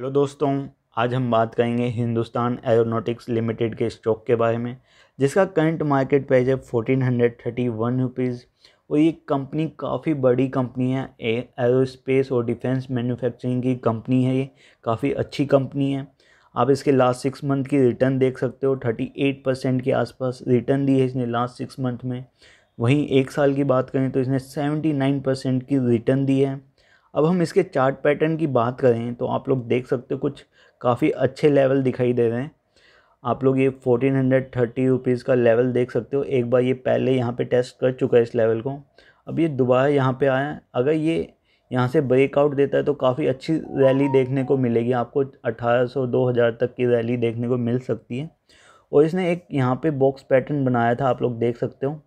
hello दोस्तों आज हम बात करेंगे हिंदुस्तान एरोनॉटिक्स लिमिटेड के स्टॉक के बारे में जिसका करंट मार्केट प्राइस है fourteen hundred thirty one rupees और ये कंपनी काफ़ी बड़ी कंपनी है एरोस्पेस और डिफेंस मैन्युफैक्चरिंग की कंपनी है ये काफ़ी अच्छी कंपनी है आप इसके लास्ट सिक्स मंथ की रिटर्न देख सकते हो थर्टी एट परसेंट के आसपास रिटर्न दी है इसने लास्ट सिक्स मंथ में वहीं एक साल की बात करें तो इसने सेवेंटी नाइन परसेंट की रिटर्न दी है अब हम इसके चार्ट पैटर्न की बात करें तो आप लोग देख सकते हो कुछ काफ़ी अच्छे लेवल दिखाई दे रहे हैं आप लोग ये फोर्टीन हंड्रेड थर्टी रुपीज़ का लेवल देख सकते हो एक बार ये पहले यहाँ पे टेस्ट कर चुका है इस लेवल को अब ये दोबारा यहाँ पे आया है अगर ये यहाँ से ब्रेकआउट देता है तो काफ़ी अच्छी रैली देखने को मिलेगी आपको दो हज़ार तक की रैली देखने को मिल सकती है और इसने एक यहाँ पे बॉक्स पैटर्न बनाया था आप लोग देख सकते हो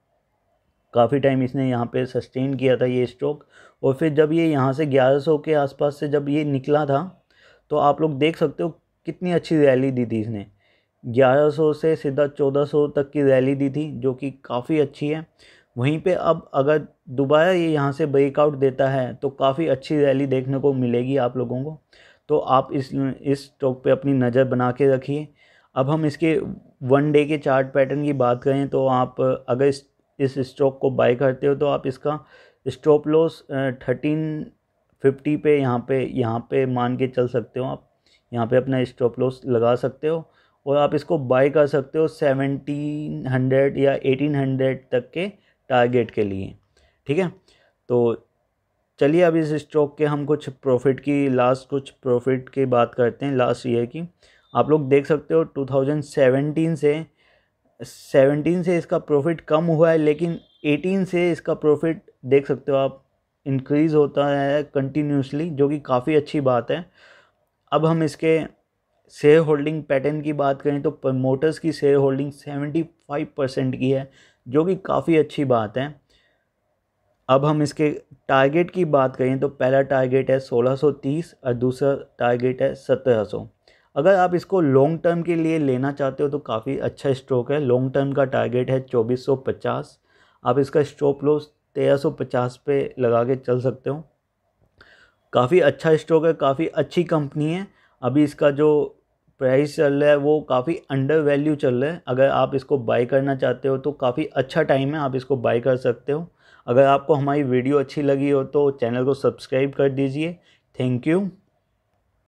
काफ़ी टाइम इसने यहाँ पे सस्टेन किया था ये स्ट्रोक और फिर जब ये यहाँ से 1100 के आसपास से जब ये निकला था तो आप लोग देख सकते हो कितनी अच्छी रैली दी थी इसने 1100 से सीधा 1400 तक की रैली दी थी जो कि काफ़ी अच्छी है वहीं पे अब अगर दोबारा ये यहाँ से ब्रेकआउट देता है तो काफ़ी अच्छी रैली देखने को मिलेगी आप लोगों को तो आप इस इस स्टॉक पे अपनी नज़र बना के रखिए अब हम इसके वन डे के चार्ट पैटर्न की बात करें तो आप अगर इस इस स्टॉक को बाय करते हो तो आप इसका स्टॉप लॉस थर्टीन फिफ्टी पे यहाँ पे यहाँ पे मान के चल सकते हो आप यहाँ पे अपना स्टॉप लॉस लगा सकते हो और आप इसको बाय कर सकते हो सेवनटीन हंड्रेड या एटीन हंड्रेड तक के टारगेट के लिए ठीक है तो चलिए अब इस स्टॉक के हम कुछ प्रॉफिट की लास्ट कुछ प्रॉफिट की बात करते हैं लास्ट ईयर की आप लोग देख सकते हो टू से सेवनटीन से इसका प्रॉफिट कम हुआ है लेकिन एटीन से इसका प्रॉफिट देख सकते हो आप इंक्रीज़ होता है कंटिन्यूसली जो कि काफ़ी अच्छी बात है अब हम इसके शेयर होल्डिंग पैटर्न की बात करें तो प्रमोटर्स की share holding seventy five percent की है जो कि काफ़ी अच्छी बात है अब हम इसके टारगेट की बात करें तो पहला टारगेट है 1630 और दूसरा टारगेट है 1700 अगर आप इसको लॉन्ग टर्म के लिए लेना चाहते हो तो काफ़ी अच्छा स्ट्रोक है लॉन्ग टर्म का टारगेट है 2450 आप इसका स्टॉप लॉस 1350 पे लगा के चल सकते हो काफ़ी अच्छा स्टॉक है काफ़ी अच्छी कंपनी है अभी इसका जो प्राइस चल रहा है वो काफ़ी अंडर वैल्यू चल रहा है अगर आप इसको बाई करना चाहते हो तो काफ़ी अच्छा टाइम है आप इसको बाई कर सकते हो अगर आपको हमारी वीडियो अच्छी लगी हो तो चैनल को सब्सक्राइब कर दीजिए थैंक यू